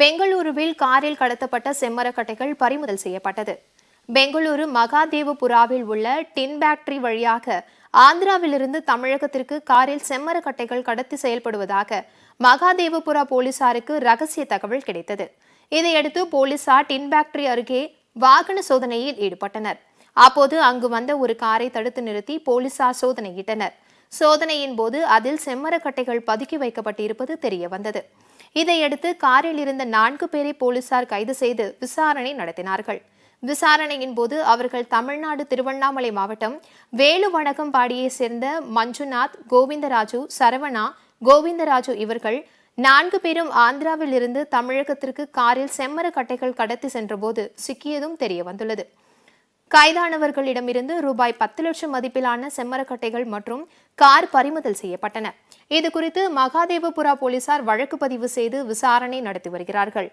பெங்களூருவில் காரில் கடத்தப்பட்ட செம்மரக்கட்டைகள் பறிமுதல் செய்யப்பட்டது பெங்களூரு மகாதேவபுராவில் உள்ள டின் பேக்டரி வழியாக ஆந்திராவிலிருந்து தமிழகத்திற்கு காரில் செம்மரக்கட்டைகள் கடத்தி செயல்படுவதாக மகாதேவபுரா போலீசாருக்கு ரகசிய தகவல் கிடைத்தது இதையடுத்து போலீசார் டின் பேக்டரி அருகே வாகன சோதனையில் ஈடுபட்டனர் அப்போது அங்கு வந்த ஒரு காரை தடுத்து நிறுத்தி போலீசார் சோதனையிட்டனர் சோதனையின் போது அதில் செம்மரக்கட்டைகள் பதுக்கி வைக்கப்பட்டிருப்பது தெரிய வந்தது இதையடுத்து காரில் இருந்த நான்கு பேரை போலீசார் கைது செய்து விசாரணை நடத்தினார்கள் விசாரணையின் போது அவர்கள் தமிழ்நாடு திருவண்ணாமலை மாவட்டம் வேலுவணக்கம்பாடியை சேர்ந்த மஞ்சுநாத் கோவிந்தராஜு சரவணா கோவிந்தராஜு இவர்கள் நான்கு பேரும் ஆந்திராவில் இருந்து தமிழகத்திற்கு காரில் செம்மர கட்டைகள் கடத்தி சென்றபோது சிக்கியதும் தெரிய வந்துள்ளது கைதானவர்களிடமிருந்து ரூபாய் பத்து லட்சம் மதிப்பிலான செம்மரக்கட்டைகள் மற்றும் கார் பறிமுதல் செய்யப்பட்டன இதுகுறித்து மகாதேவபுரா போலீசார் வழக்கு பதிவு செய்து விசாரணை நடத்தி வருகிறார்கள்